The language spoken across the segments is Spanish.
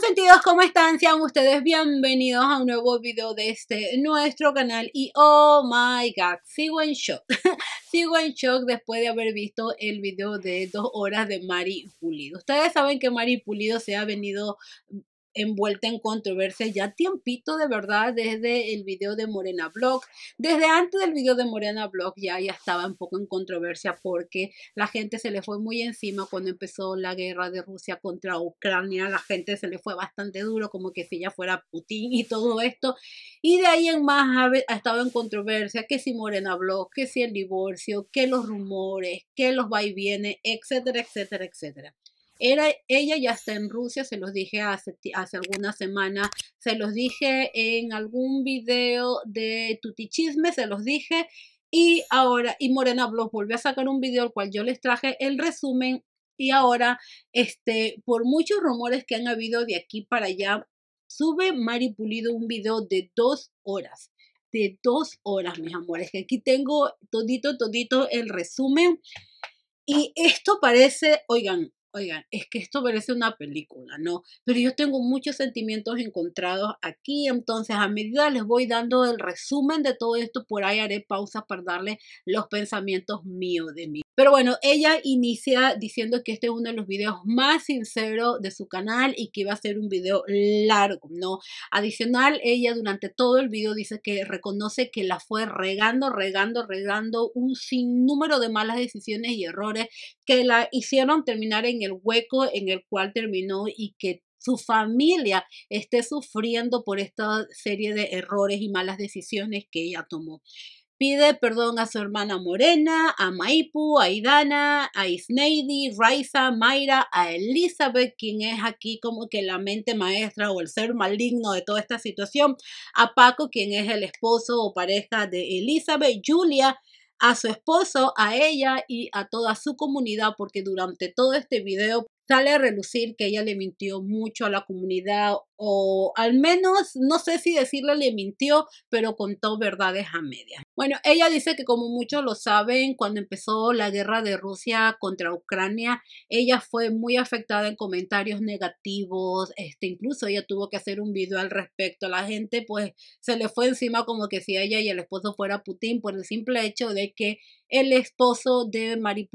sentidos ¿cómo están? Sean ustedes bienvenidos a un nuevo video de este nuestro canal y oh my god, sigo en shock, sigo en shock después de haber visto el video de dos horas de Mari Pulido. Ustedes saben que Mari Pulido se ha venido envuelta en controversia ya tiempito de verdad desde el video de Morena Blog. Desde antes del video de Morena Blog ya, ya estaba un poco en controversia porque la gente se le fue muy encima cuando empezó la guerra de Rusia contra Ucrania. La gente se le fue bastante duro como que si ya fuera Putin y todo esto. Y de ahí en más ha, estado en controversia que si Morena Blog, que si el divorcio, que los rumores, que los va y viene, etcétera, etcétera, etcétera era ella ya está en Rusia, se los dije hace, hace algunas semanas, se los dije en algún video de Tutichisme, se los dije. Y ahora, y Morena blog volvió a sacar un video al cual yo les traje el resumen. Y ahora, este, por muchos rumores que han habido de aquí para allá, sube Mari Pulido un video de dos horas. De dos horas, mis amores. Que aquí tengo todito, todito el resumen. Y esto parece, oigan, oigan, es que esto parece una película, ¿no? Pero yo tengo muchos sentimientos encontrados aquí, entonces a medida les voy dando el resumen de todo esto, por ahí haré pausas para darle los pensamientos míos de mí. Pero bueno, ella inicia diciendo que este es uno de los videos más sinceros de su canal y que iba a ser un video largo, ¿no? Adicional, ella durante todo el video dice que reconoce que la fue regando, regando, regando un sinnúmero de malas decisiones y errores que la hicieron terminar en el hueco en el cual terminó y que su familia esté sufriendo por esta serie de errores y malas decisiones que ella tomó. Pide perdón a su hermana Morena, a Maipu, a Idana, a Isneidi, Raiza, Mayra, a Elizabeth, quien es aquí como que la mente maestra o el ser maligno de toda esta situación, a Paco, quien es el esposo o pareja de Elizabeth, Julia, a su esposo, a ella y a toda su comunidad porque durante todo este video sale a relucir que ella le mintió mucho a la comunidad o al menos, no sé si decirle le mintió, pero contó verdades a media. Bueno, ella dice que como muchos lo saben, cuando empezó la guerra de Rusia contra Ucrania, ella fue muy afectada en comentarios negativos, este, incluso ella tuvo que hacer un video al respecto. La gente pues se le fue encima como que si ella y el esposo fuera Putin por el simple hecho de que el esposo de Mari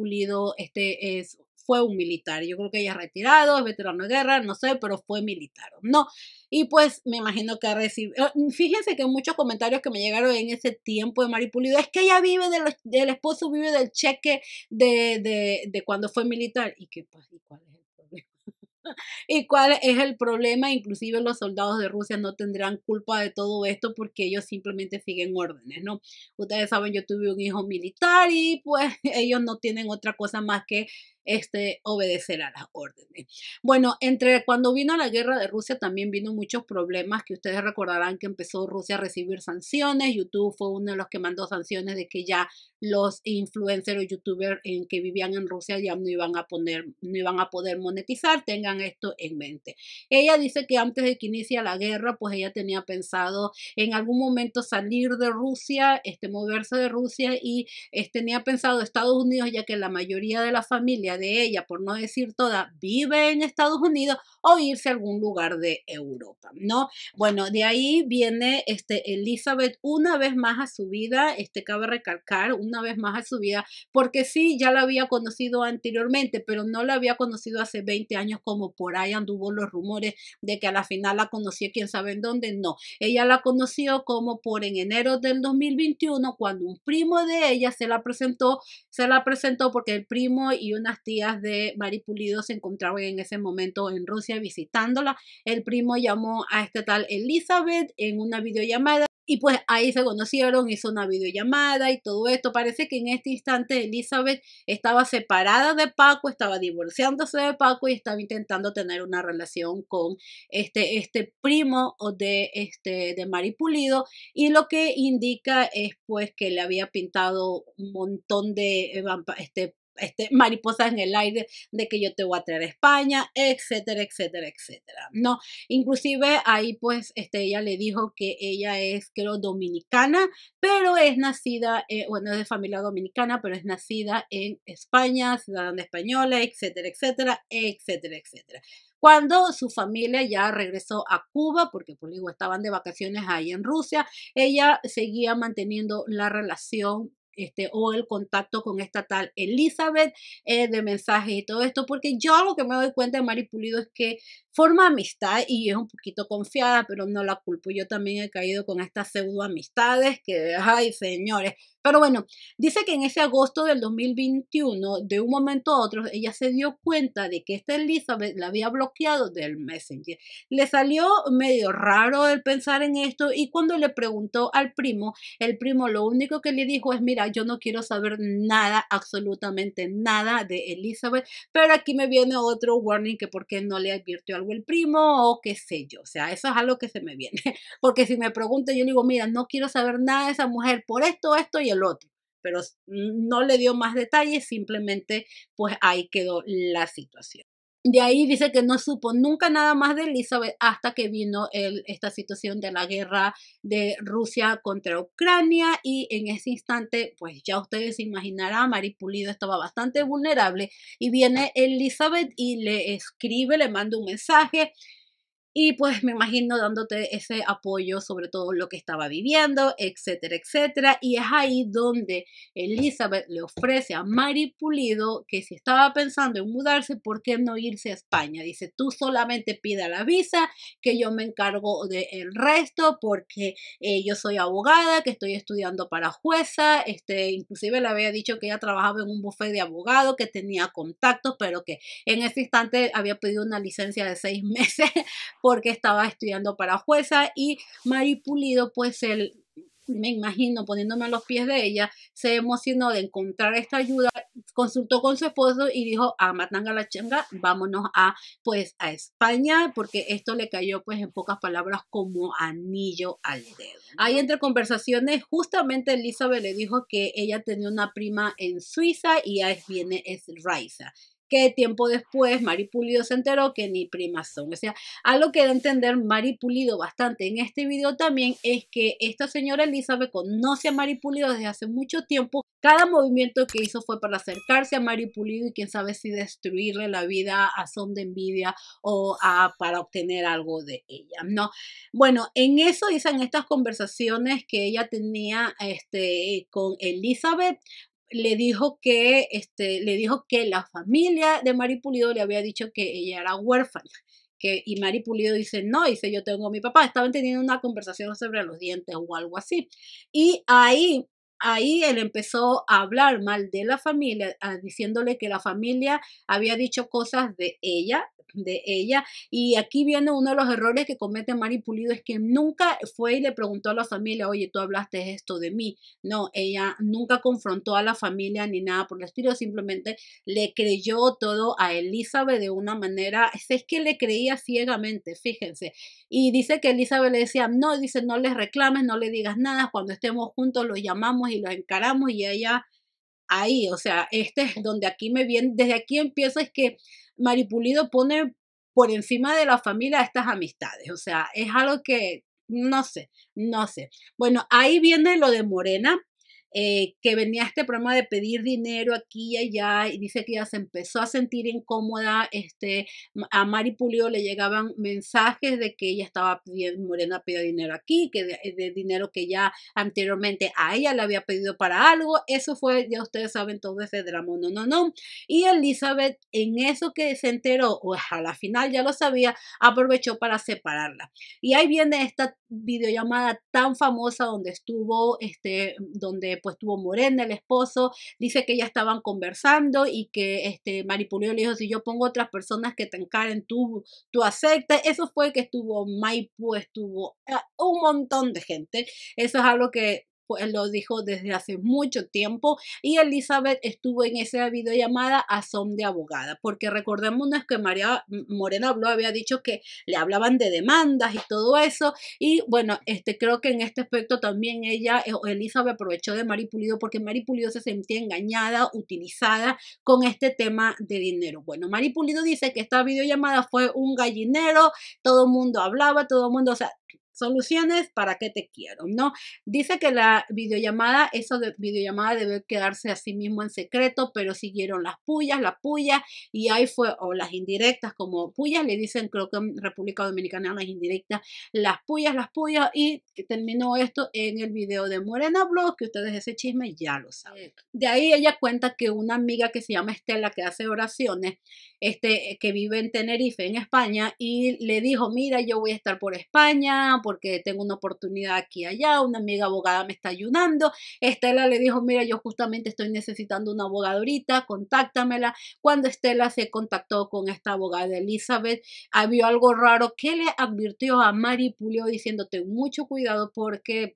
este, es fue un militar. Yo creo que ella es retirado, es veterano de guerra, no sé, pero fue militar, ¿no? Y pues me imagino que recibe eh, mm, Fíjense que muchos comentarios que me llegaron en ese tiempo de Mari es que ella vive del, del esposo, vive del cheque de, de, de cuando fue militar. ¿Y qué pasa? Pues, ¿Y cuál es el problema? ¿Y cuál es el problema? Inclusive los soldados de Rusia no tendrán culpa de todo esto porque ellos simplemente siguen órdenes, ¿no? Ustedes saben, yo tuve un hijo militar y pues ellos no tienen otra cosa más que este, obedecer a las órdenes. Bueno, entre cuando vino la guerra de Rusia también vino muchos problemas que ustedes recordarán que empezó Rusia a recibir sanciones. YouTube fue uno de los que mandó sanciones de que ya los influencers o youtubers en eh, que vivían en Rusia ya no iban a poner, no iban a poder monetizar. Tengan esto en mente. Ella dice que antes de que inicie la guerra, pues ella tenía pensado en algún momento salir de Rusia, este, moverse de Rusia y eh, tenía pensado Estados Unidos, ya que la mayoría de la familia de ella, por no decir toda, vive en Estados Unidos o irse a algún lugar de Europa, ¿no? Bueno, de ahí viene este Elizabeth una vez más a su vida, este cabe recalcar, una vez más a su vida, porque sí, ya la había conocido anteriormente, pero no la había conocido hace 20 años como por ahí anduvo los rumores de que a la final la conocía quién sabe en dónde, no. Ella la conoció como por en enero del 2021 cuando un primo de ella se la presentó, se la presentó porque el primo y unas tías de Maripulido se encontraban en ese momento en Rusia visitándola. El primo llamó a este tal Elizabeth en una videollamada y pues ahí se conocieron, hizo una videollamada y todo esto. Parece que en este instante Elizabeth estaba separada de Paco, estaba divorciándose de Paco y estaba intentando tener una relación con este, este primo de, este, de Mari Pulido. Y lo que indica es pues que le había pintado un montón de este, este, mariposas en el aire de que yo te voy a traer a España, etcétera, etcétera, etcétera. No, inclusive ahí pues este, ella le dijo que ella es, creo, dominicana, pero es nacida, eh, bueno, es de familia dominicana, pero es nacida en España, ciudadana española, etcétera, etcétera, etcétera, etcétera cuando su familia ya regresó a Cuba, porque por pues, digo, estaban de vacaciones ahí en Rusia, ella seguía manteniendo la relación este, o el contacto con esta tal Elizabeth eh, de mensajes y todo esto, porque yo lo que me doy cuenta de Mari Pulido es que forma amistad y es un poquito confiada, pero no la culpo. Yo también he caído con estas pseudo amistades que, ay señores, pero bueno, dice que en ese agosto del 2021, de un momento a otro, ella se dio cuenta de que esta Elizabeth la había bloqueado del Messenger. Le salió medio raro el pensar en esto y cuando le preguntó al primo, el primo lo único que le dijo es, mira, yo no quiero saber nada, absolutamente nada de Elizabeth, pero aquí me viene otro warning que por qué no le advirtió algo el primo o qué sé yo. O sea, eso es algo que se me viene. Porque si me pregunta, yo digo, mira, no quiero saber nada de esa mujer por esto, esto el otro, pero no le dio más detalles, simplemente pues ahí quedó la situación. De ahí dice que no supo nunca nada más de Elizabeth hasta que vino esta situación de la guerra de Rusia contra Ucrania y en ese instante, pues ya ustedes se imaginarán, Maripulido estaba bastante vulnerable y viene Elizabeth y le escribe, le manda un mensaje y pues me imagino dándote ese apoyo sobre todo lo que estaba viviendo, etcétera, etcétera. Y es ahí donde Elizabeth le ofrece a Mari Pulido que si estaba pensando en mudarse, ¿por qué no irse a España? Dice, tú solamente pida la visa, que yo me encargo del resto, porque eh, yo soy abogada, que estoy estudiando para jueza, este, inclusive le había dicho que ella trabajaba en un bufete de abogado, que tenía contactos, pero que en ese instante había pedido una licencia de seis meses porque estaba estudiando para jueza y Mari Pulido, pues él, me imagino poniéndome a los pies de ella, se emocionó de encontrar esta ayuda, consultó con su esposo y dijo a ah, Matanga la chenga, vámonos a pues a España, porque esto le cayó pues en pocas palabras como anillo al dedo. Ahí entre conversaciones, justamente Elizabeth le dijo que ella tenía una prima en Suiza y ahí viene es Raiza que tiempo después Mari Pulido se enteró que ni primas son. O sea, algo que da entender Mari Pulido bastante en este video también es que esta señora Elizabeth conoce a Mari Pulido desde hace mucho tiempo. Cada movimiento que hizo fue para acercarse a Mari Pulido y quién sabe si destruirle la vida a son de envidia o para obtener algo de ella, ¿no? Bueno, en eso dicen estas conversaciones que ella tenía este, con Elizabeth, le dijo que, este, le dijo que la familia de Mari Pulido le había dicho que ella era huérfana. Que, y Mari Pulido dice, no, dice, yo tengo a mi papá. Estaban teniendo una conversación sobre los dientes o algo así. Y ahí ahí él empezó a hablar mal de la familia, ah, diciéndole que la familia había dicho cosas de ella de ella y aquí viene uno de los errores que comete Mari Pulido es que nunca fue y le preguntó a la familia oye tú hablaste esto de mí no ella nunca confrontó a la familia ni nada por el estilo simplemente le creyó todo a Elizabeth de una manera es que le creía ciegamente fíjense y dice que Elizabeth le decía, no, dice, no les reclames, no le digas nada, cuando estemos juntos los llamamos y los encaramos y ella ahí, o sea, este es donde aquí me viene, desde aquí empieza es que Maripulido pone por encima de la familia estas amistades, o sea, es algo que, no sé, no sé. Bueno, ahí viene lo de Morena, eh, que venía este problema de pedir dinero aquí y allá, y dice que ya se empezó a sentir incómoda, este, a Mari Pulido le llegaban mensajes de que ella estaba pidiendo, Morena pidió dinero aquí, que eh, de, dinero que ya anteriormente a ella le había pedido para algo, eso fue, ya ustedes saben todo ese drama, no, no, no, y Elizabeth en eso que se enteró, o a la final ya lo sabía, aprovechó para separarla, y ahí viene esta videollamada tan famosa donde estuvo, este, donde pues tuvo Morena, el esposo, dice que ya estaban conversando y que este Maripulio le dijo, si yo pongo otras personas que te encaren, tú, tú aceptas. Eso fue que estuvo Maipú, estuvo eh, un montón de gente. Eso es algo que pues lo dijo desde hace mucho tiempo y Elizabeth estuvo en esa videollamada a son de abogada, porque recordemos que María Morena habló, había dicho que le hablaban de demandas y todo eso y bueno, este creo que en este aspecto también ella, eh, Elizabeth aprovechó de Mari Pulido porque Maripulido se sentía engañada, utilizada con este tema de dinero. Bueno, Mari Pulido dice que esta videollamada fue un gallinero, todo el mundo hablaba, todo el mundo, o sea, soluciones, ¿para qué te quiero? ¿No? Dice que la videollamada, eso de videollamada debe quedarse a sí mismo en secreto, pero siguieron las pullas, las puyas, y ahí fue, o las indirectas como pullas, le dicen creo que en República Dominicana las indirectas, las pullas, las pullas, y terminó esto en el video de Morena Blog, que ustedes ese chisme ya lo saben. De ahí ella cuenta que una amiga que se llama Estela, que hace oraciones, este, que vive en Tenerife, en España, y le dijo, mira, yo voy a estar por España, porque tengo una oportunidad aquí y allá, una amiga abogada me está ayudando. Estela le dijo, mira, yo justamente estoy necesitando una abogada contáctamela. Cuando Estela se contactó con esta abogada Elizabeth, Había algo raro que le advirtió a Mari Pulio Diciéndote mucho cuidado porque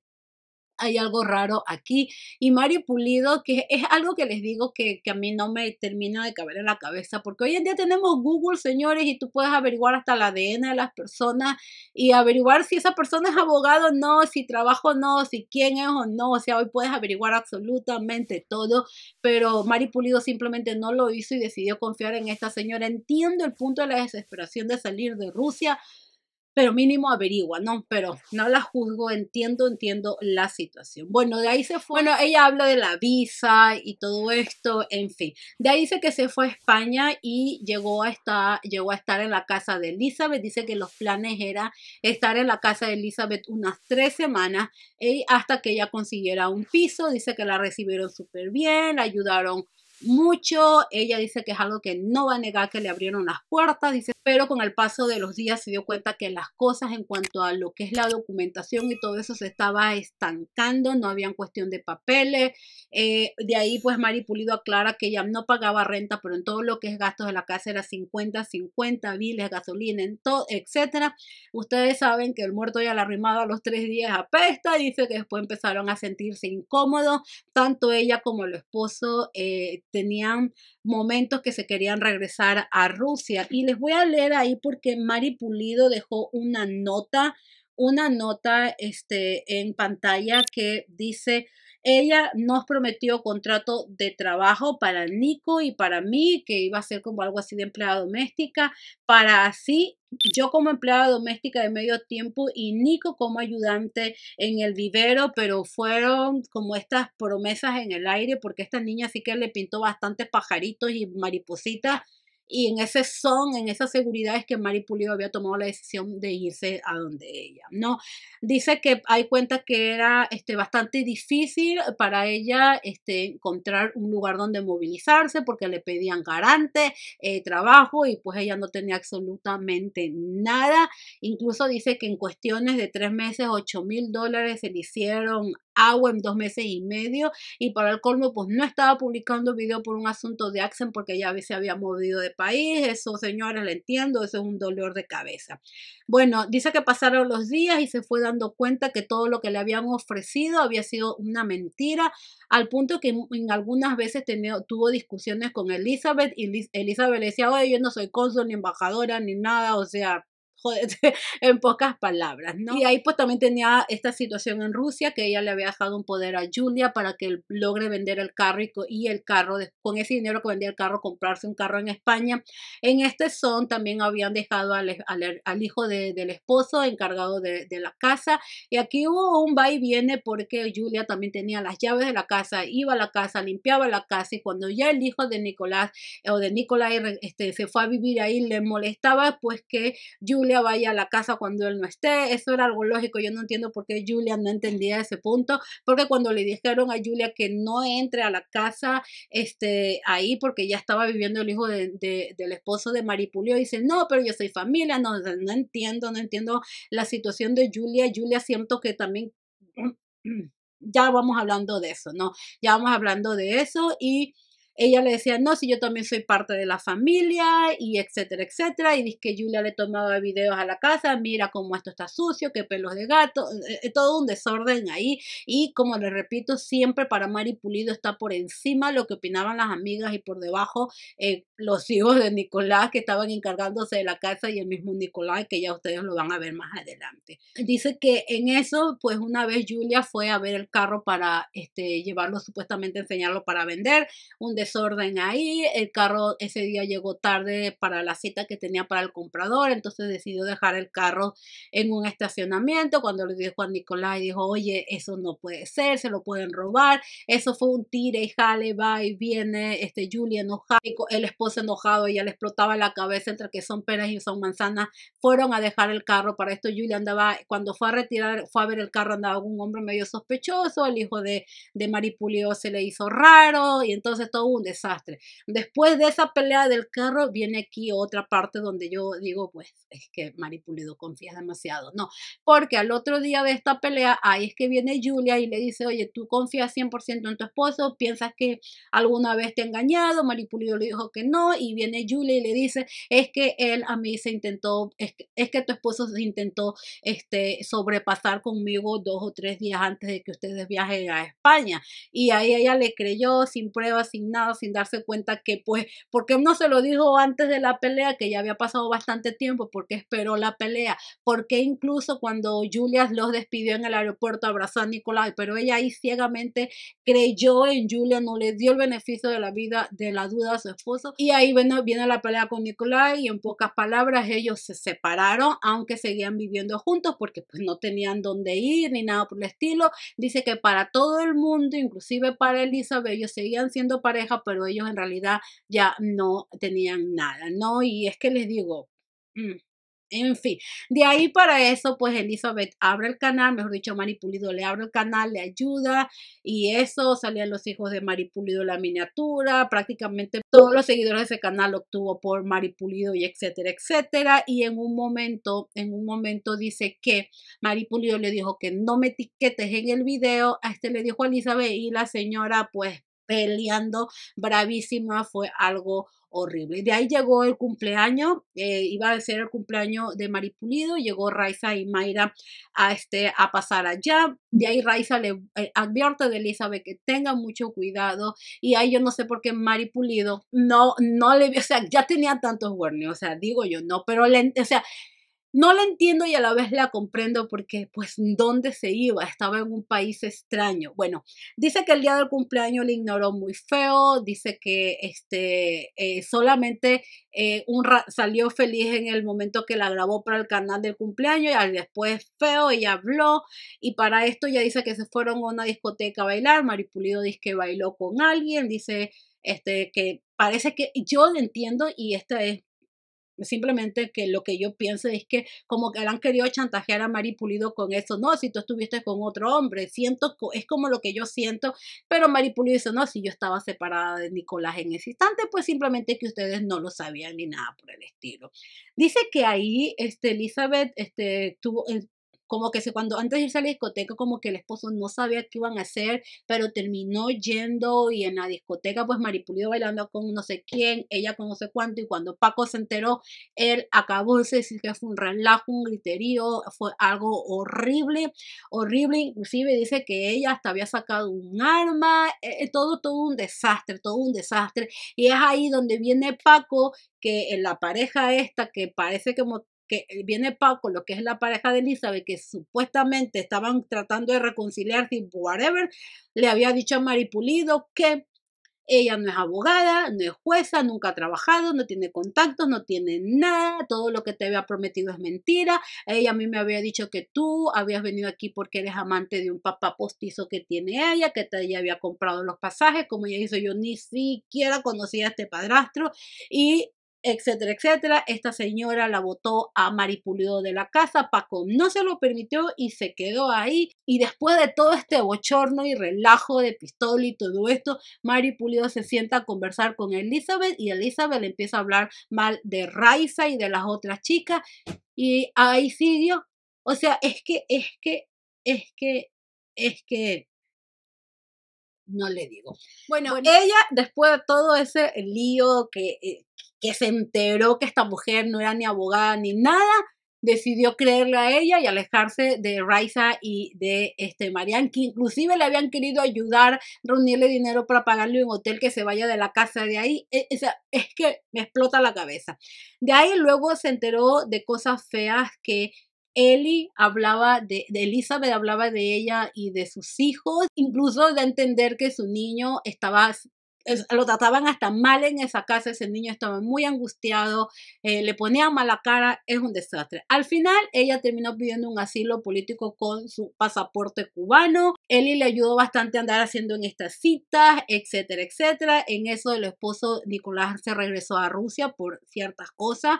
hay algo raro aquí. Y Mario Pulido, que es algo que les digo que, a mí no me termina de caber en la cabeza, porque hoy en día tenemos Google, señores, y tú puedes averiguar hasta el ADN de las personas y averiguar si esa persona es abogado o no, si trabajo o no, si quién es o no. O sea, hoy puedes averiguar absolutamente todo, pero Mario Pulido simplemente no lo hizo y decidió confiar en esta señora. Entiendo el punto de la desesperación de salir de Rusia, pero mínimo averigua, ¿no? Pero no la juzgo, entiendo, entiendo la situación. Bueno, de ahí se fue, bueno, ella habla de la visa y todo esto, en fin. De ahí dice que se fue a España y llegó a estar, llegó a estar en la casa de Elizabeth, dice que los planes era estar en la casa de Elizabeth unas tres semanas y eh, hasta que ella consiguiera un piso, dice que la recibieron súper bien, la ayudaron mucho, ella dice que es algo que no va a negar que le abrieron las puertas, dice, pero con el paso de los días se dio cuenta que las cosas en cuanto a lo que es la documentación y todo eso se estaba estancando, no había cuestión de papeles, eh, de ahí pues Mari Pulido aclara que ella no pagaba renta, pero en todo lo que es gastos de la casa era 50, 50, biles, gasolina, en todo, etcétera. Ustedes saben que el muerto ya la arrimado a los tres días apesta, dice que después empezaron a sentirse incómodos, tanto ella como el esposo eh, tenían momentos que se querían regresar a Rusia. Y les voy a leer ahí porque Mari Pulido dejó una nota, una nota este, en pantalla que dice, ella nos prometió contrato de trabajo para Nico y para mí, que iba a ser como algo así de empleada doméstica, para así yo como empleada doméstica de medio tiempo y Nico como ayudante en el vivero, pero fueron como estas promesas en el aire porque esta niña sí que le pintó bastantes pajaritos y maripositas y en ese son, en esa seguridad es que Mari Pulido había tomado la decisión de irse a donde ella, ¿no? Dice que hay cuenta que era este, bastante difícil para ella este, encontrar un lugar donde movilizarse porque le pedían garante, eh, trabajo y pues ella no tenía absolutamente nada. Incluso dice que en cuestiones de tres meses, ocho mil dólares se le hicieron agua en dos meses y medio y para el colmo pues no estaba publicando video por un asunto de Accent porque ya se había movido de país, eso señores, le entiendo, eso es un dolor de cabeza. Bueno, dice que pasaron los días y se fue dando cuenta que todo lo que le habían ofrecido había sido una mentira, al punto que en algunas veces tuvo discusiones con Elizabeth y Elizabeth le decía, oye, yo no soy cónsul ni embajadora ni nada, o sea, en pocas palabras, ¿no? Y ahí pues también tenía esta situación en Rusia, que ella le había dejado un poder a Julia para que él logre vender el carro y, el carro, con ese dinero que vendía el carro, comprarse un carro en España. En este son también habían dejado al, e-, hijo del esposo encargado de, la casa y aquí hubo un va y viene porque Julia también tenía las llaves de la casa, iba a la casa, limpiaba la casa y cuando ya el hijo de Nicolás o de Nicolás este, se fue a vivir ahí, le molestaba pues que Julia vaya a la casa cuando él no esté. Eso era algo lógico. Yo no entiendo por qué Julia no entendía ese punto, porque cuando le dijeron a Julia que no entre a la casa este, ahí porque ya estaba viviendo el hijo de, de, del esposo de Maripulio, dice, no, pero yo soy familia, no, no entiendo, no entiendo la situación de Julia. Julia siento que también... Ya vamos hablando de eso, ¿no? Ya vamos hablando de eso y ella le decía, no, si yo también soy parte de la familia y etcétera, etcétera. Y dice que Julia le tomaba videos a la casa, mira cómo esto está sucio, qué pelos de gato, eh, eh, todo un desorden ahí. Y como les repito, siempre para Mari Pulido está por encima lo que opinaban las amigas y por debajo eh, los hijos de Nicolás que estaban encargándose de la casa y el mismo Nicolás, que ya ustedes lo van a ver más adelante. Dice que en eso, pues una vez Julia fue a ver el carro para este, llevarlo supuestamente, enseñarlo para vender. Un desorden ahí, el carro ese día llegó tarde para la cita que tenía para el comprador, entonces decidió dejar el carro en un estacionamiento, cuando le dijo a Nicolás, dijo, oye, eso no puede ser, se lo pueden robar, eso fue un tire y jale, va y viene, este Julia enojada, el esposo enojado, ella le explotaba la cabeza entre que son peras y son manzanas, fueron a dejar el carro, para esto Julia andaba, cuando fue a retirar, fue a ver el carro, andaba un hombre medio sospechoso, el hijo de, de Maripulio se le hizo raro, y entonces todo un desastre. Después de esa pelea del carro, viene aquí otra parte donde yo digo, pues es que Maripulido confías demasiado. No, porque al otro día de esta pelea, ahí es que viene Julia y le dice, oye, tú confías 100% en tu esposo, piensas que alguna vez te ha engañado, Maripulido le dijo que no, y viene Julia y le dice, es que él a mí se intentó, es que, tu esposo se intentó este, sobrepasar conmigo dos o tres días antes de que ustedes viajen a España. Y ahí ella le creyó sin pruebas, sin nada sin darse cuenta que, pues, porque no se lo dijo antes de la pelea, que ya había pasado bastante tiempo, porque esperó la pelea, porque incluso cuando Julia los despidió en el aeropuerto abrazó a Nicolai, pero ella ahí ciegamente creyó en Julia, no le dio el beneficio de la vida, de la duda a su esposo, y ahí viene, viene la pelea con Nicolai y en pocas palabras ellos se separaron, aunque seguían viviendo juntos porque pues no tenían dónde ir ni nada por el estilo. Dice que para todo el mundo, inclusive para Elizabeth, ellos seguían siendo pareja pero ellos en realidad ya no tenían nada, ¿no? Y es que les digo, mm, en fin, de ahí para eso, pues Elizabeth abre el canal, mejor dicho, Maripulido le abre el canal, le ayuda y eso, salían los hijos de Mari la miniatura, prácticamente todos los seguidores de ese canal lo obtuvo por Maripulido y etcétera, etcétera. Y en un momento, en un momento dice que Maripulido le dijo que no me etiquetes en el video, a este le dijo Elizabeth y la señora pues peleando bravísima, fue algo horrible. De ahí llegó el cumpleaños, eh, iba a ser el cumpleaños de Maripulido, llegó Raiza y Mayra a, este, a pasar allá. De ahí Raiza le eh, advierte a Elizabeth que tenga mucho cuidado y ahí yo no sé por qué Maripulido no, no le, o sea, ya tenía tantos warnings, o sea, digo yo, no, pero le, o sea, no la entiendo y a la vez la comprendo porque, pues, ¿dónde se iba? Estaba en un país extraño. Bueno, dice que el día del cumpleaños le ignoró muy feo, dice que este, eh, solamente eh, un salió feliz en el momento que la grabó para el canal del cumpleaños y al después feo, ella habló y para esto ya dice que se fueron a una discoteca a bailar, Maripulido dice que bailó con alguien, dice este, que parece que yo entiendo y esta es Simplemente que lo que yo pienso es que como que le han querido chantajear a Mari Pulido con eso, no, si tú estuviste con otro hombre, siento, es como lo que yo siento, pero Mari Pulido dice, no, si yo estaba separada de Nicolás en ese instante, pues simplemente que ustedes no lo sabían ni nada por el estilo. Dice que ahí este, Elizabeth este, tuvo, eh, como que se cuando antes de irse a la discoteca, como que el esposo no sabía qué iban a hacer, pero terminó yendo y en la discoteca, pues Maripulido bailando con no sé quién, ella con no sé cuánto, y cuando Paco se enteró, él acabó de decir que fue un relajo, un griterío, fue algo horrible, horrible, inclusive dice que ella hasta había sacado un arma, eh, eh, todo, todo un desastre, todo un desastre, y es ahí donde viene Paco, que en eh, la pareja esta, que parece que eh, viene Paco, lo que es la pareja de Elizabeth, que supuestamente estaban tratando de reconciliarse y whatever, le había dicho a Maripulido que ella no es abogada, no es jueza, nunca ha trabajado, no tiene contactos, no tiene nada, todo lo que te había prometido es mentira. Ella a mí me había dicho que tú habías venido aquí porque eres amante de un papá postizo que tiene ella, que ella había comprado los pasajes, como ella hizo, yo ni siquiera conocía a este padrastro y etcétera, etcétera. Esta señora la votó a Maripulido de la casa, Paco no se lo permitió y se quedó ahí. Y después de todo este bochorno y relajo de pistola y todo esto, Maripulido se sienta a conversar con Elizabeth y Elizabeth empieza a hablar mal de Raiza y de las otras chicas y ahí siguió. O sea, es que, es que, es que, es que no le digo. Bueno, ella, después de todo ese lío que, eh, que se enteró que esta mujer no era ni abogada ni nada, decidió creerle a ella y alejarse de Raiza y de este Marian, que inclusive le habían querido ayudar, reunirle dinero para pagarle un hotel que se vaya de la casa de ahí. E, es que me explota la cabeza. De ahí luego se enteró de cosas feas que Ellie hablaba de, Elizabeth, hablaba de ella y de sus hijos, incluso de entender que su niño estaba lo trataban hasta mal en esa casa, ese niño estaba muy angustiado, eh, le ponían mala cara, es un desastre. Al final, ella terminó pidiendo un asilo político con su pasaporte cubano. Eli le ayudó bastante a andar haciendo en estas citas, etcétera, etcétera. En eso el esposo Nicolás se regresó a Rusia por ciertas cosas.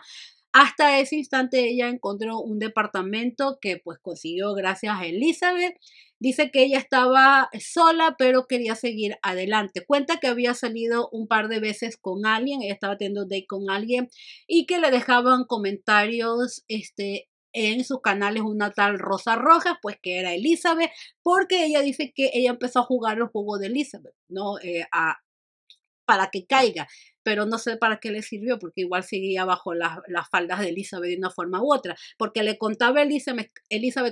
Hasta ese instante ella encontró un departamento que pues consiguió gracias a Elizabeth. Dice que ella estaba sola pero quería seguir adelante. Cuenta que había salido un par de veces con alguien, ella estaba teniendo date con alguien y que le dejaban comentarios este, en sus canales una tal Rosa Rojas, pues que era Elizabeth, porque ella dice que ella empezó a jugar los juegos de Elizabeth, ¿no? Eh, a, para que caiga, pero no sé para qué le sirvió, porque igual seguía bajo las, faldas de Elizabeth de una forma u otra, porque le contaba a Elizabeth,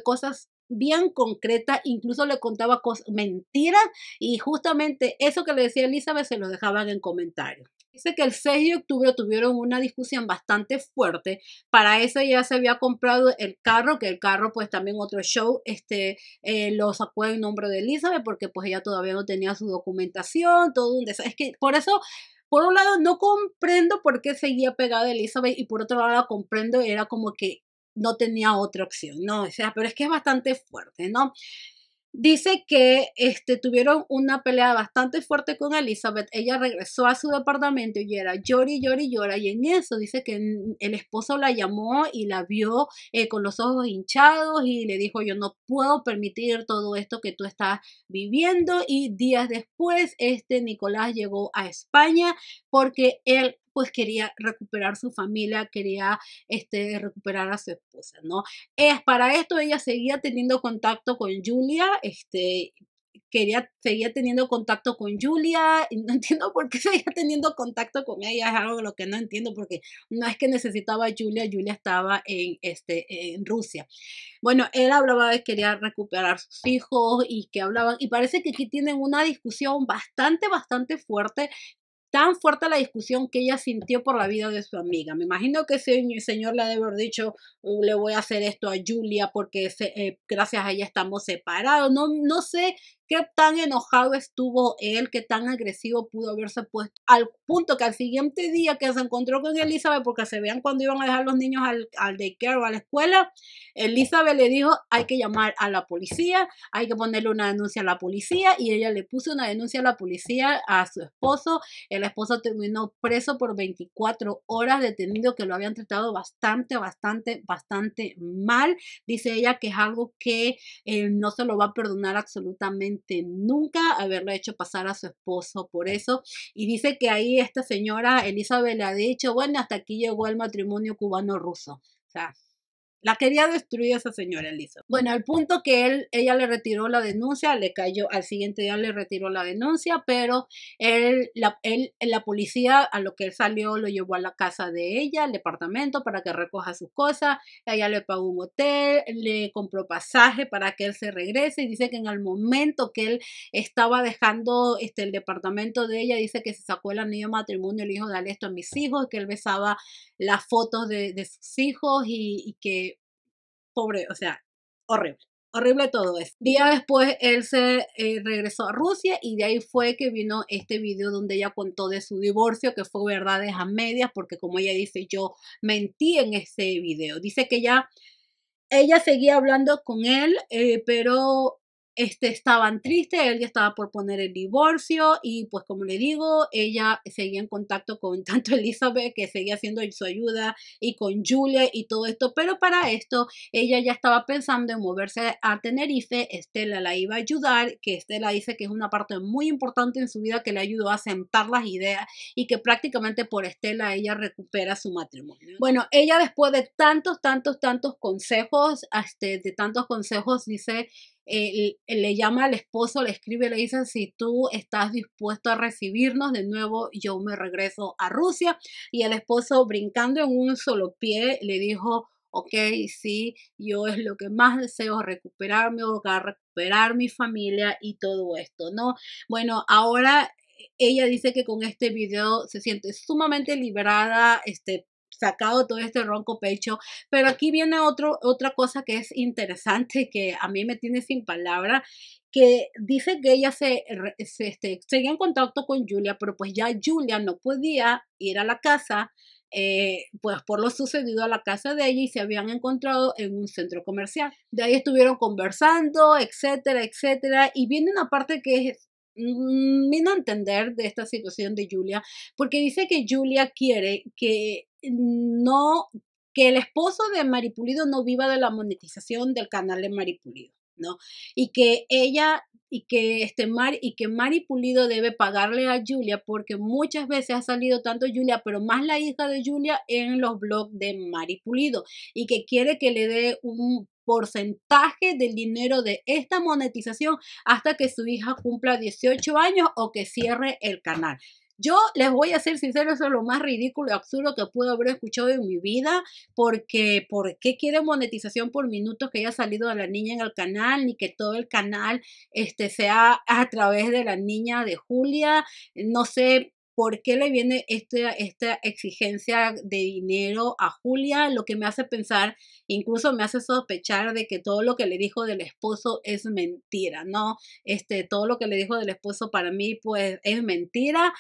cosas bien concretas incluso le contaba cosas, mentiras y justamente eso que le decía Elizabeth se lo dejaban en comentarios. Dice que el 6 de octubre tuvieron una discusión bastante fuerte. Para eso ya se había comprado el carro, que el carro pues también otro show, este, eh, lo sacó en nombre de Elizabeth porque pues ella todavía no tenía su documentación, todo un desastre. Es que por eso por un lado no comprendo por qué seguía pegada Elizabeth y por otro lado la comprendo, era como que no tenía otra opción, ¿no? O sea, pero es que es bastante fuerte, ¿no? Dice que este, tuvieron una pelea bastante fuerte con Elizabeth. Ella regresó a su departamento y era llori, llori, llora. Y en eso dice que el esposo la llamó y la vio eh, con los ojos hinchados y le dijo, yo no puedo permitir todo esto que tú estás viviendo. Y días después, este Nicolás llegó a España porque él pues quería recuperar su familia, quería este, recuperar a su esposa, ¿no? Es, para esto ella seguía teniendo contacto con Julia, este, quería, seguía teniendo contacto con Julia, no entiendo por qué seguía teniendo contacto con ella, es algo lo que no entiendo, porque no es que necesitaba Julia, Julia estaba en, este, en Rusia. Bueno, él hablaba de que quería recuperar sus hijos y que hablaban, y parece que aquí tienen una discusión bastante, bastante fuerte tan fuerte la discusión que ella sintió por la vida de su amiga. Me imagino que ese señor le de haber dicho, uh, le voy a hacer esto a Julia porque eh, gracias a ella estamos separados. No, no sé qué tan enojado estuvo él, qué tan agresivo pudo haberse puesto, al punto que al siguiente día que se encontró con Elizabeth, porque se vean cuando iban a dejar los niños al, daycare o a la escuela, Elizabeth le dijo, hay que llamar a la policía, hay que ponerle una denuncia a la policía, y ella le puso una denuncia a la policía a su esposo, el esposo terminó preso por 24 horas detenido, que lo habían tratado bastante, bastante, bastante mal, dice ella que es algo que eh, no se lo va a perdonar absolutamente nunca haberle hecho pasar a su esposo por eso. Y dice que ahí esta señora Elizabeth le ha dicho, bueno, hasta aquí llegó el matrimonio cubano-ruso. O sea, la quería destruir esa señora Elizabeth. Bueno, al punto que él, ella le retiró la denuncia, le cayó, al siguiente día le retiró la denuncia, pero él la, él, la policía a lo que él salió lo llevó a la casa de ella, al departamento, para que recoja sus cosas, ella le pagó un hotel, le compró pasaje para que él se regrese y dice que en el momento que él estaba dejando este, el departamento de ella, dice que se sacó el anillo matrimonio, le dijo, dale esto a mis hijos, que él besaba las fotos de, sus hijos y que pobre, o sea, horrible. Horrible todo eso. Día después él se eh, regresó a Rusia y de ahí fue que vino este video donde ella contó de su divorcio, que fue verdades a medias, porque como ella dice, yo mentí en ese video. Dice que ya ella seguía hablando con él, eh, pero este, estaban tristes, él ya estaba por poner el divorcio y pues como le digo, ella seguía en contacto con tanto Elizabeth que seguía haciendo su ayuda y con Julia y todo esto, pero para esto ella ya estaba pensando en moverse a Tenerife, Estela la iba a ayudar, que Estela dice que es una parte muy importante en su vida que le ayudó a sentar las ideas y que prácticamente por Estela ella recupera su matrimonio. Bueno, ella después de tantos, tantos, tantos consejos, este, de tantos consejos dice él le llama al esposo, le escribe, le dice, si tú estás dispuesto a recibirnos de nuevo, yo me regreso a Rusia. Y el esposo, brincando en un solo pie, le dijo, ok, sí, yo es lo que más deseo, recuperar mi hogar, recuperar mi familia y todo esto, ¿no? Bueno, ahora ella dice que con este video se siente sumamente liberada, este, sacado todo este ronco pecho. Pero aquí viene otro, otra cosa que es interesante, que a mí me tiene sin palabra, que dice que ella se, se este, seguía en contacto con Julia, pero pues ya Julia no podía ir a la casa. Eh, pues por lo sucedido a la casa de ella y se habían encontrado en un centro comercial. De ahí estuvieron conversando, etcétera, etcétera. Y viene una parte que es mm, vino a entender de esta situación de Julia, porque dice que Julia quiere que no, que el esposo de Maripulido no viva de la monetización del canal de Maripulido, ¿no? Y que ella y que este Mar y que Maripulido debe pagarle a Julia porque muchas veces ha salido tanto Julia, pero más la hija de Julia en los blogs de Maripulido, y que quiere que le dé un porcentaje del dinero de esta monetización hasta que su hija cumpla 18 años o que cierre el canal. Yo les voy a ser sincero, eso es lo más ridículo y absurdo que puedo haber escuchado en mi vida, porque ¿por qué quiere monetización por minutos que haya salido de la niña en el canal, ni que todo el canal este, sea a través de la niña de Julia? No sé, ¿por qué le viene esta, esta exigencia de dinero a Julia? Lo que me hace pensar, incluso me hace sospechar de que todo lo que le dijo del esposo es mentira, ¿no? Este, todo lo que le dijo del esposo para mí, pues, es mentira.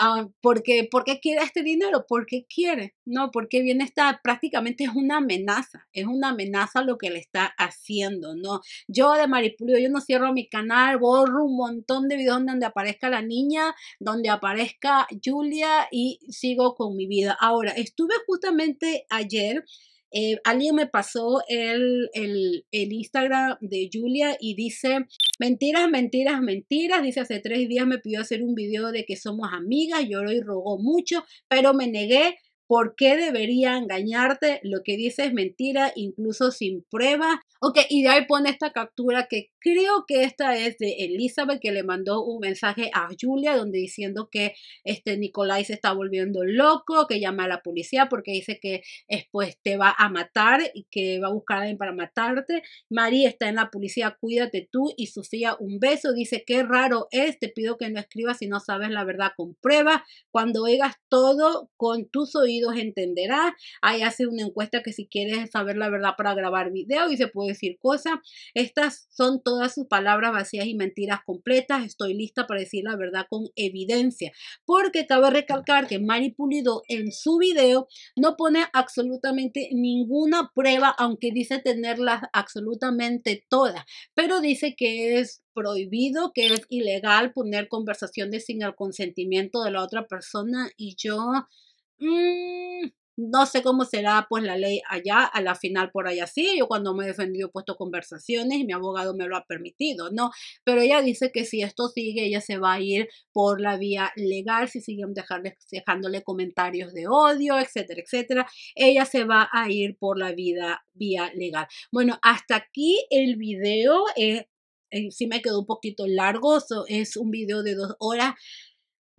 Ah, porque, ¿Por qué quiere este dinero? ¿Por qué quiere, ¿no? Porque viene esta? prácticamente es una amenaza, es una amenaza lo que le está haciendo, ¿no? Yo de Maripulio, yo no cierro mi canal, borro un montón de videos donde aparezca la niña, donde aparezca Julia y sigo con mi vida. Ahora, estuve justamente ayer eh, alguien me pasó el, el, Instagram de Julia y dice, mentiras, mentiras, mentiras. Dice, hace tres días me pidió hacer un video de que somos amigas, lloró y rogó mucho, pero me negué. ¿Por qué debería engañarte? Lo que dice es mentira, incluso sin prueba, Ok, y de ahí pone esta captura que creo que esta es de Elizabeth, que le mandó un mensaje a Julia, donde diciendo que este Nicolai se está volviendo loco, que llama a la policía porque dice que después te va a matar y que va a buscar a alguien para matarte. María está en la policía, cuídate tú. Y Sofía, un beso, dice, qué raro es, te pido que no escribas si no sabes la verdad con pruebas. Cuando oigas todo con tus oídos, entenderá. Ahí hace una encuesta que si quieres saber la verdad para grabar video y se puede decir cosas. Estas son todas sus palabras vacías y mentiras completas. Estoy lista para decir la verdad con evidencia. Porque cabe recalcar que Mari Pulido en su video no pone absolutamente ninguna prueba, aunque dice tenerlas absolutamente todas. Pero dice que es prohibido, que es ilegal poner conversaciones sin el consentimiento de la otra persona y yo Mm, no sé cómo será pues la ley allá, a la final por allá sí, yo cuando me he defendido he puesto conversaciones y mi abogado me lo ha permitido, ¿no? Pero ella dice que si esto sigue, ella se va a ir por la vía legal, si siguen dejándole comentarios de odio, etcétera, etcétera, ella se va a ir por la vida vía legal. Bueno, hasta aquí el video, eh, eh sí me quedó un poquito largo, so, es un video de dos horas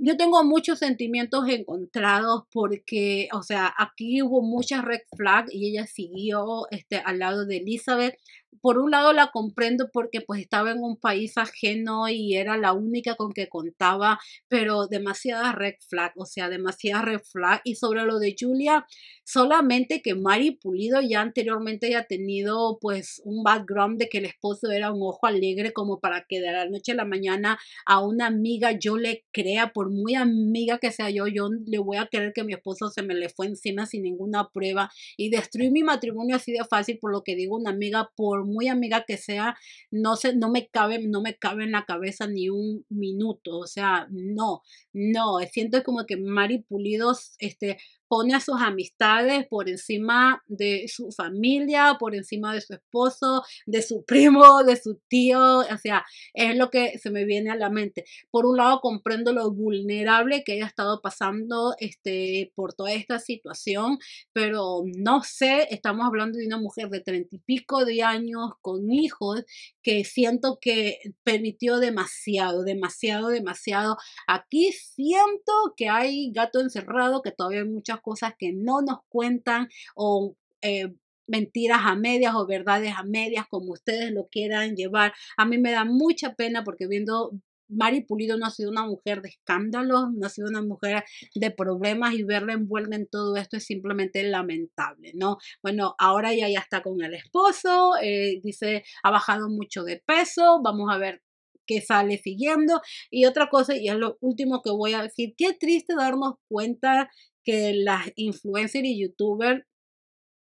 yo tengo muchos sentimientos encontrados porque, o sea, aquí hubo muchas red flags y ella siguió este, al lado de Elizabeth por un lado la comprendo porque pues estaba en un país ajeno y era la única con que contaba, pero demasiada red flag, o sea, demasiada red flag. Y sobre lo de Julia, solamente que Mari Pulido ya anteriormente había tenido pues un background de que el esposo era un ojo alegre como para que de la noche a la mañana a una amiga yo le crea, por muy amiga que sea yo, yo le voy a creer que mi esposo se me le fue encima sin ninguna prueba y destruir mi matrimonio así de fácil por lo que digo una amiga por muy amiga que sea, no, se, no, me cabe, no me cabe en la cabeza ni un minuto. O sea, no, no. Siento como que Mari Pulidos, este, pone a sus amistades por encima de su familia, por encima de su esposo, de su primo, de su tío, o sea, es lo que se me viene a la mente. Por un lado, comprendo lo vulnerable que haya estado pasando este, por toda esta situación, pero no sé, estamos hablando de una mujer de treinta y pico de años con hijos que siento que permitió demasiado, demasiado, demasiado. Aquí siento que hay gato encerrado, que todavía hay muchas cosas que no nos cuentan o... Eh, mentiras a medias o verdades a medias, como ustedes lo quieran llevar. A mí me da mucha pena porque viendo Mari Pulido no ha sido una mujer de escándalos, no ha sido una mujer de problemas y verla envuelta en todo esto es simplemente lamentable, ¿no? Bueno, ahora ya está con el esposo, eh, dice, ha bajado mucho de peso, vamos a ver qué sale siguiendo. Y otra cosa, y es lo último que voy a decir, qué triste darnos cuenta que las influencers y youtubers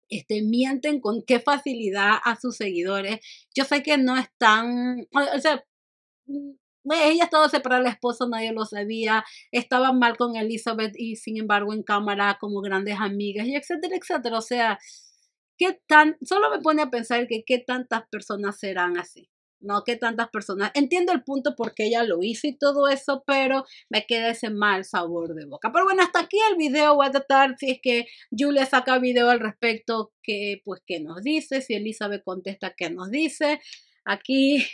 este, mienten con qué facilidad a sus seguidores. Yo sé que no están, o sea, mm, eh, ella estaba separada la esposo, nadie lo sabía, estaban mal con Elizabeth y sin embargo en cámara como grandes amigas y etcétera, etcétera. O sea, qué tan, solo me pone a pensar que qué tantas personas serán así no que tantas personas. Entiendo el punto porque ella lo hizo y todo eso, pero me queda ese mal sabor de boca. Pero bueno, hasta aquí el video. Voy a tratar si es que Julia saca video al respecto, que pues qué nos dice, si Elizabeth contesta qué nos dice. Aquí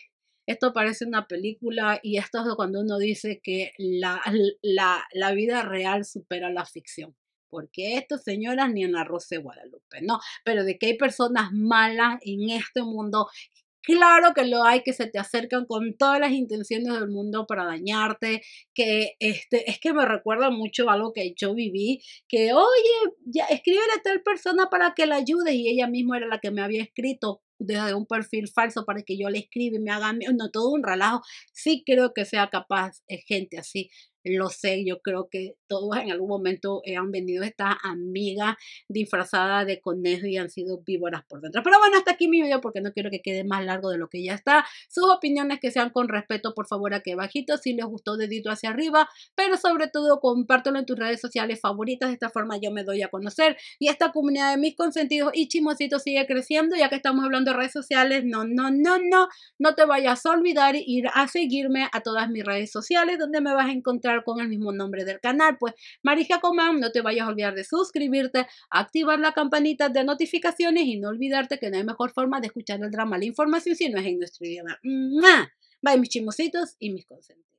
esto parece una película y esto es cuando uno dice que la, vida real supera la ficción porque esto, señoras, ni en arroz de Guadalupe, no, pero de que hay personas malas en este mundo Claro que lo hay, que se te acercan con todas las intenciones del mundo para dañarte, que este, es que me recuerda mucho algo que yo viví, que oye, ya, escríbele a tal persona para que la ayude y ella misma era la que me había escrito desde un perfil falso para que yo le escriba y me haga, no, todo un relajo. Sí creo que sea capaz eh, gente así lo sé, yo creo que todos en algún momento eh, han venido esta amigas disfrazadas de conejo y han sido víboras por dentro. Pero bueno, hasta aquí mi video porque no quiero que quede más largo de lo que ya está. Sus opiniones que sean con respeto, por favor, aquí bajito. Si les gustó, dedito hacia arriba. Pero sobre todo, compártelo en tus redes sociales favoritas. De esta forma yo me doy a conocer. Y esta comunidad de mis consentidos y chimositos sigue creciendo. Ya que estamos hablando de redes sociales, no, no, no, no. No te vayas a olvidar ir a seguirme a todas mis redes sociales donde me vas a encontrar con el mismo nombre del canal. Pues Marija Comán, no te vayas a olvidar de suscribirte, activar la campanita de notificaciones y no olvidarte que no hay mejor forma de escuchar el drama, la información, si no es en nuestro idioma. Bye mis chimositos y mis consejos